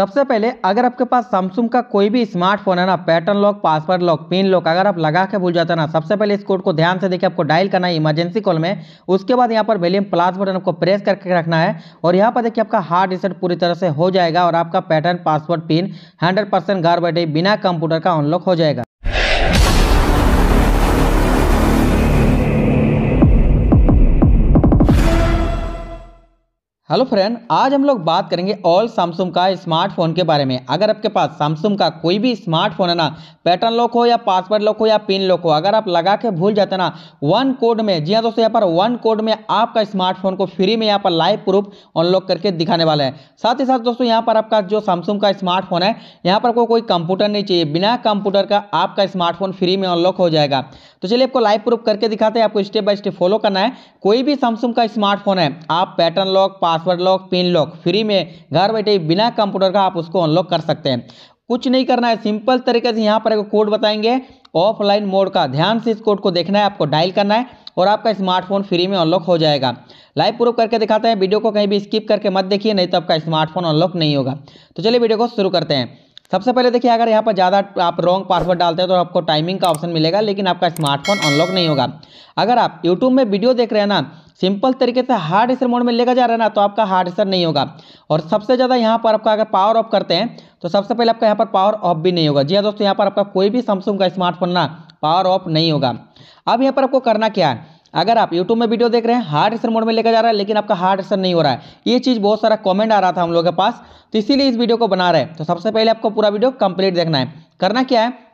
सबसे पहले अगर आपके पास सैमसंग का कोई भी स्मार्टफोन है ना pattern lock password lock pin lock अगर आप लगा के भूल जाते ना सबसे पहले इस कोड को ध्यान से देखिए आपको डायल करना है इमरजेंसी कॉल में उसके बाद यहाँ पर वेलियम प्लास बटन आपको प्रेस करके रखना है और यहाँ पर देखिए आपका हार्ड रिसेट पूरी तरह से हो जाएगा और आपका पैटर्न पासवर्ड पिन हंड्रेड घर बैठे बिना कंप्यूटर का अनलॉक हो जाएगा हेलो फ्रेंड आज हम लोग बात करेंगे ऑल सैमसंग का स्मार्टफोन के बारे में अगर आपके पास सैमसंग का कोई भी स्मार्टफोन है ना पैटर्न लॉक हो या पासवर्ड लॉक हो या पिन लॉक हो अगर आप लगा के भूल जाते ना वन कोड में जी हाँ दोस्तों यहाँ पर वन कोड में आपका स्मार्टफोन को फ्री में यहाँ पर लाइव प्रूफ अनलॉक करके दिखाने वाला है साथ ही साथ दोस्तों यहाँ पर आपका जो सैमसंग का स्मार्टफोन है यहाँ पर कोई कंप्यूटर नहीं चाहिए बिना कंप्यूटर का आपका स्मार्टफोन फ्री में अनलॉक हो जाएगा तो चलिए आपको लाइव प्रूफ करके दिखाते हैं आपको स्टेप बाय स्टेप फॉलो करना है कोई भी सैमसंग का स्मार्टफोन है आप pattern lock pass password lock pin lock free में घर बैठे बिना कंप्यूटर का आप उसको अनलॉक कर सकते हैं कुछ नहीं करना है सिंपल तरीके से यहाँ पर एक कोड बताएंगे ऑफलाइन मोड का ध्यान से इस कोड को देखना है आपको डायल करना है और आपका स्मार्टफोन फ्री में अनलॉक हो जाएगा लाइव प्रूफ करके दिखाते हैं वीडियो को कहीं भी स्किप करके मत देखिए नहीं तो आपका स्मार्टफोन अनलॉक नहीं होगा तो चलिए वीडियो को शुरू करते हैं सबसे पहले देखिए अगर यहाँ पर ज़्यादा आप रॉन्ग पासवर्ड डालते हैं तो आपको टाइमिंग का ऑप्शन मिलेगा लेकिन आपका स्मार्टफोन अनलॉक नहीं होगा अगर आप यूट्यूब में वीडियो देख रहे हैं ना सिंपल तरीके से हार्ड एसर मोड में लेकर जा रहा है ना तो आपका हार्ड एसर नहीं होगा और सबसे ज़्यादा यहाँ पर आपका अगर पावर ऑफ करते हैं तो सबसे पहले आपका यहाँ पर पावर ऑफ भी नहीं होगा जी हाँ दोस्तों यहाँ पर आपका कोई भी सैमसंग का स्मार्टफोन ना पावर ऑफ नहीं होगा अब यहाँ पर आपको करना क्या है अगर आप YouTube में वीडियो देख रहे हैं हार्ड एसर मोड में लेकर जा रहा है लेकिन आपका हार्ड एसर नहीं हो रहा है ये चीज़ बहुत सारा कमेंट आ रहा था हम लोग के पास तो इसीलिए इस वीडियो को बना रहे हैं तो सबसे पहले आपको पूरा वीडियो कंप्लीट देखना है करना क्या है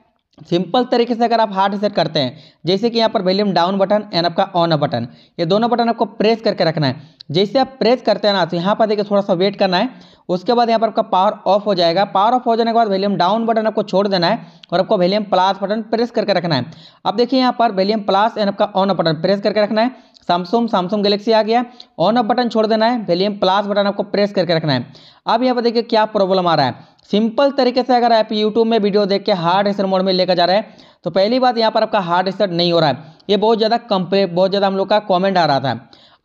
सिंपल तरीके से अगर आप हार्ड रिसेट करते हैं जैसे कि यहाँ पर वैल्यूम डाउन बटन एंड आपका ऑन बटन ये दोनों बटन आपको प्रेस करके रखना है जैसे आप प्रेस करते हैं ना तो यहाँ पर देखिए थोड़ा सा वेट करना है उसके बाद यहाँ पर आपका पावर ऑफ हो जाएगा पावर ऑफ हो जाने के बाद वैल्यूम डाउन बटन आपको छोड़ देना है और आपको वैल्यूम प्लस बटन प्रेस करके रखना है अब देखिए यहाँ पर वैल्यूम प्लस एंड आपका ऑन बटन प्रेस करके रखना है सैमसंग सैमसंग गैलेक्सी आ गया ऑन ऑफ बटन छोड़ देना है वैल्यूम प्लस बटन आपको प्रेस करके रखना है अब यहाँ पर देखिए क्या प्रॉब्लम आ रहा है सिंपल तरीके से अगर आप यूट्यूब में वीडियो देख के हार्ड रिसर्च मोड में लेकर जा रहे हैं तो पहली बात यहाँ पर आपका हार्ड रिसर्च नहीं हो रहा है ये बहुत ज़्यादा कंपे बहुत ज़्यादा हम लोग का कॉमेंट आ रहा था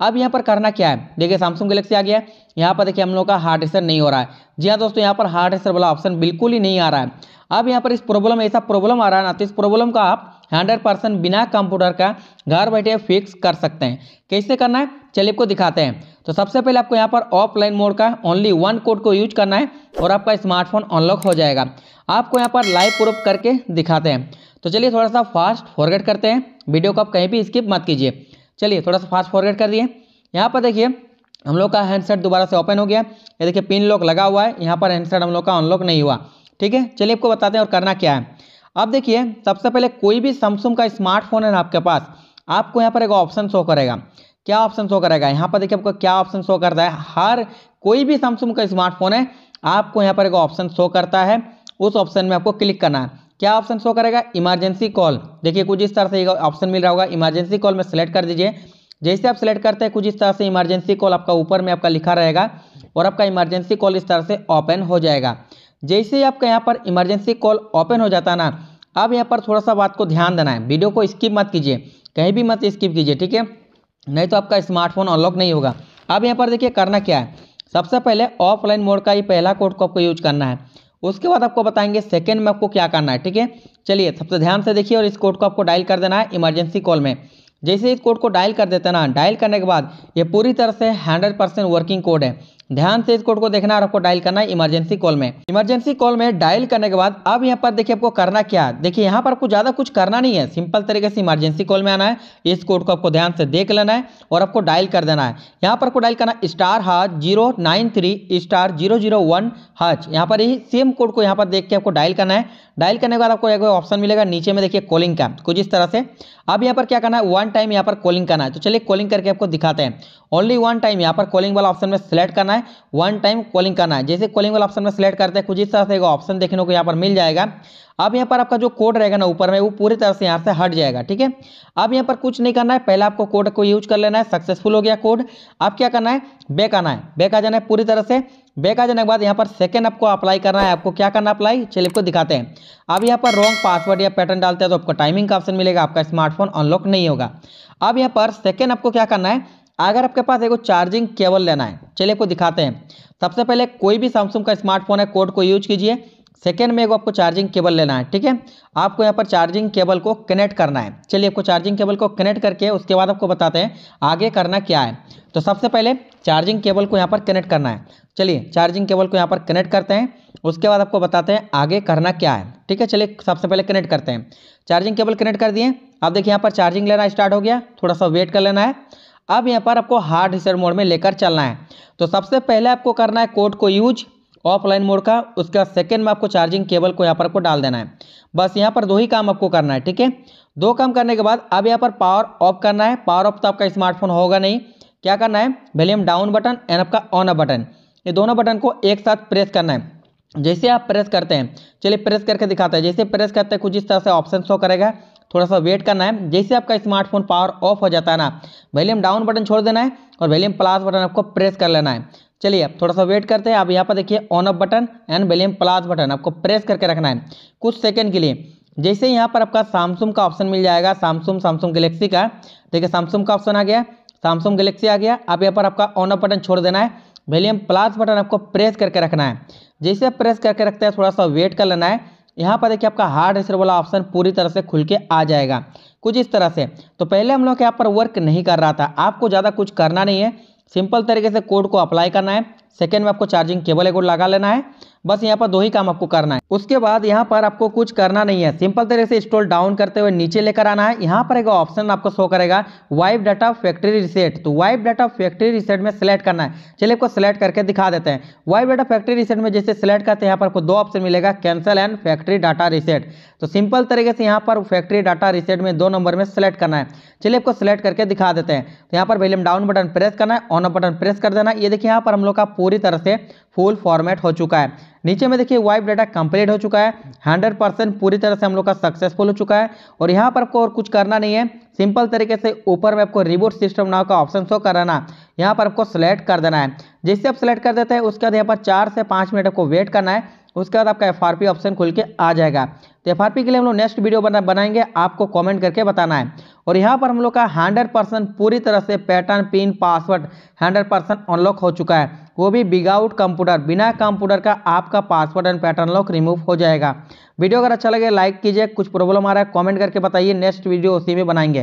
अब यहाँ पर करना क्या है देखिए सैमसंग गलेक्सी आ गया है यहाँ पर देखिए हम लोग का हार्ड रिसर्च नहीं हो रहा है जी हाँ दोस्तों यहाँ पर हार्ड रिसर्च वाला ऑप्शन बिल्कुल ही नहीं आ रहा है अब यहाँ पर इस प्रॉब्लम ऐसा प्रॉब्लम आ रहा है ना तो इस प्रॉब्लम का आप हंड्रेड परसेंट बिना कंप्यूटर का घर बैठे फिक्स कर सकते हैं कैसे करना है चलिए आपको दिखाते हैं तो सबसे पहले आपको यहाँ पर ऑफलाइन मोड का ओनली वन कोड को यूज करना है और आपका स्मार्टफोन अनलॉक हो जाएगा आपको यहाँ पर लाइव प्रूफ करके दिखाते हैं तो चलिए थोड़ा सा फास्ट फॉरवर्ड करते हैं वीडियो को आप कहीं भी स्किप मत कीजिए चलिए थोड़ा सा फास्ट फॉरवर्ड कर दिए यहाँ पर देखिए हम लोग का हैंडसेट दोबारा से ओपन हो गया ये देखिए पिन लॉक लगा हुआ है यहाँ पर हैंडसेट हम लोग का अनलॉक नहीं हुआ ठीक है चलिए आपको बताते हैं और करना क्या है अब देखिए सबसे पहले कोई भी सैमसंग का स्मार्टफोन है ना आपके पास आपको यहाँ पर एक ऑप्शन शो करेगा क्या ऑप्शन शो करेगा यहाँ पर देखिए आपको क्या ऑप्शन शो करता है हर कोई भी सैमसंग का स्मार्टफोन है आपको यहाँ पर एक ऑप्शन शो करता है उस ऑप्शन में आपको क्लिक करना है क्या ऑप्शन शो करेगा इमरजेंसी कॉल देखिए कुछ इस तरह से ऑप्शन मिल रहा होगा इमरजेंसी कॉल में सेलेक्ट कर दीजिए जैसे आप सेलेक्ट करते हैं कुछ इस तरह से इमरजेंसी कॉल आपका ऊपर में आपका लिखा रहेगा और आपका इमरजेंसी कॉल इस तरह से ओपन हो जाएगा जैसे ही आपका यहाँ पर इमरजेंसी कॉल ओपन हो जाता ना अब यहाँ पर थोड़ा सा बात को ध्यान देना है वीडियो को स्किप मत कीजिए कहीं भी मत स्किप कीजिए ठीक है नहीं तो आपका स्मार्टफोन अनलॉक नहीं होगा अब यहाँ पर देखिए करना क्या है सबसे पहले ऑफलाइन मोड का ये पहला कोड को आपको यूज करना है उसके बाद आपको बताएंगे सेकेंड में आपको क्या करना है ठीक है चलिए सबसे ध्यान से देखिए और इस कोड को आपको डायल कर देना है इमरजेंसी कॉल में जैसे इस कोड को डायल कर देते ना डायल करने के बाद ये पूरी तरह से हंड्रेड परसेंट वर्किंग कोड है ध्यान से इस कोड को देखना और आपको डायल करना है इमरजेंसी कॉल में इमरजेंसी कॉल में डायल करने के बाद अब यहाँ पर देखिए आपको करना क्या है देखिए यहाँ पर आपको ज्यादा कुछ करना नहीं है सिंपल तरीके से इमरजेंसी कॉल में आना है इस कोड को आपको ध्यान से देख लेना है और आपको डायल कर देना है यहाँ पर आपको डायल करना star hash zero nine three star zero zero one hash यहाँ पर यही सेम कोड को यहाँ पर देख के आपको डायल करना है डायल करने के बाद आपको एक ऑप्शन मिलेगा नीचे में देखिए कॉलिंग का कुछ इस तरह से अब यहाँ पर क्या करना है वन टाइम यहाँ पर कॉलिंग करना है तो चलिए कॉलिंग करके आपको दिखाते हैं ओनली वन टाइम यहाँ पर कॉलिंग वाला ऑप्शन में सेलेक्ट करना है है वन टाइम कॉलिंग करना है जैसे कॉलिंग वाला ऑप्शन में सिलेक्ट करते हैं कुछ इस तरह से एक ऑप्शन देखने को यहाँ पर मिल जाएगा अब यहाँ पर आपका जो कोड रहेगा ना ऊपर में वो पूरी तरह से यहाँ से हट जाएगा ठीक है अब यहाँ पर कुछ नहीं करना है पहले आपको कोड को यूज कर लेना है सक्सेसफुल हो गया कोड अब क्या करना है बैक आना है बैक आ जाना है पूरी तरह से बैक आ जाने के बाद यहाँ पर सेकेंड आपको अप्लाई करना है आपको क्या करना अप्लाई चलिए आपको दिखाते हैं अब यहाँ पर रॉन्ग पासवर्ड या पैटर्न डालते हैं तो आपको टाइमिंग का ऑप्शन मिलेगा आपका स्मार्टफोन अनलॉक नहीं होगा अब यहाँ पर सेकेंड आपको क्या करना है अगर आपके पास एक चार्जिंग केबल लेना है चलिए आपको दिखाते हैं सबसे पहले कोई भी सैमसंग का स्मार्टफोन है कोड को यूज कीजिए सेकेंड में एक आपको चार्जिंग केबल लेना है ठीक है आपको यहाँ पर चार्जिंग केबल को कनेक्ट करना है चलिए आपको चार्जिंग केबल को कनेक्ट करके उसके बाद आपको बताते हैं आगे करना क्या है तो सबसे पहले चार्जिंग केबल को यहाँ पर कनेक्ट करना है चलिए चार्जिंग केबल को यहाँ पर कनेक्ट करते हैं उसके बाद आपको बताते हैं आगे करना क्या है ठीक है चलिए सबसे पहले कनेक्ट करते हैं चार्जिंग केबल कनेक्ट कर दिए अब देखिए यहाँ पर चार्जिंग लेना स्टार्ट हो गया थोड़ा सा वेट कर लेना है अब यहाँ पर आपको हार्ड रिसेट मोड में लेकर चलना है तो सबसे पहले आपको करना है कोड को यूज ऑफलाइन मोड का उसके बाद सेकेंड में आपको चार्जिंग केबल को यहाँ पर आपको डाल देना है बस यहाँ पर दो ही काम आपको करना है ठीक है दो काम करने के बाद अब यहाँ पर पावर ऑफ करना है पावर ऑफ तो आपका स्मार्टफोन होगा नहीं क्या करना है वॉल्यूम डाउन बटन एंड आपका ऑन बटन ये दोनों बटन को एक साथ प्रेस करना है जैसे आप प्रेस करते हैं चलिए प्रेस करके दिखाते हैं जैसे प्रेस करते हैं कुछ इस तरह से ऑप्शन शो करेगा थोड़ा सा वेट करना है जैसे आपका स्मार्टफोन पावर ऑफ हो जाता है ना वैल्यूम डाउन बटन छोड़ देना है और वैल्यूम प्लास बटन आपको प्रेस कर लेना है चलिए अब थोड़ा सा वेट करते हैं आप यहाँ पर देखिए on off button and volume plus button आपको प्रेस करके रखना है कुछ सेकंड के लिए जैसे यहाँ पर आपका सैमसंग का ऑप्शन मिल जाएगा सैमसंग सैमसंग गलेक्सी का देखिए सैमसंग का ऑप्शन आ गया सैमसंग गलेक्सी आ गया अब यहाँ पर आपका ऑन ऑफ बटन छोड़ देना है वैल्यूम प्लास बटन आपको प्रेस करके रखना है जैसे प्रेस करके रखते हैं थोड़ा सा वेट कर लेना है यहाँ पर देखिए आपका हार्ड रेसर वाला ऑप्शन पूरी तरह से खुल के आ जाएगा कुछ इस तरह से तो पहले हम लोग यहाँ पर वर्क नहीं कर रहा था आपको ज़्यादा कुछ करना नहीं है सिंपल तरीके से कोड को अप्लाई करना है सेकेंड में आपको चार्जिंग केबल एक लगा लेना है बस यहाँ पर दो ही काम आपको करना है उसके बाद यहाँ पर आपको कुछ करना नहीं है सिंपल तरीके से स्टोल डाउन करते हुए नीचे लेकर आना है यहाँ पर एक ऑप्शन आपको शो करेगा वाइप डाटा फैक्ट्री रिसेट तो वाइप डाटा फैक्ट्री रिसेट में सेलेक्ट करना है चलिए आपको सेलेक्ट करके दिखा देते हैं वाइप डाटा फैक्ट्री रिसेट में जैसे सेलेक्ट करते हैं यहाँ पर आपको दो ऑप्शन मिलेगा cancel and factory data reset तो सिंपल तरीके से यहाँ पर फैक्ट्री डाटा रिसेट में दो नंबर में सेलेक्ट करना है चलिए आपको सेलेक्ट करके दिखा देते हैं तो यहाँ पर वैल्यूम डाउन बटन प्रेस करना है ऑन बटन प्रेस कर देना ये देखिए यहाँ पर हम लोग का पूरी तरह से फुल फॉर्मेट हो चुका है नीचे में देखिए वाइप डाटा कंप्लीट हो चुका है 100 परसेंट पूरी तरह से हम लोग का सक्सेसफुल हो चुका है और यहाँ पर आपको और कुछ करना नहीं है सिंपल तरीके से ऊपर में आपको रिबोट सिस्टम नाव का ऑप्शन शो कराना यहाँ पर आपको सेलेक्ट कर देना है जैसे आप सेलेक्ट कर देते हैं उसके बाद यहाँ पर चार से पाँच मिनट आपको वेट करना है उसके बाद आपका एफ ऑप्शन खुल के आ जाएगा तो एफ के लिए हम लोग नेक्स्ट वीडियो बना बनाएंगे आपको कमेंट करके बताना है और यहाँ पर हम लोग का हंड्रेड परसेंट पूरी तरह से pattern pin password hundred percent unlock हो चुका है वो भी बिगाउट कंप्यूटर बिना कंप्यूटर का आपका password and pattern lock remove हो जाएगा वीडियो अगर अच्छा लगे लाइक कीजिए कुछ प्रॉब्लम आ रहा है कॉमेंट करके बताइए नेक्स्ट वीडियो उसी में बनाएंगे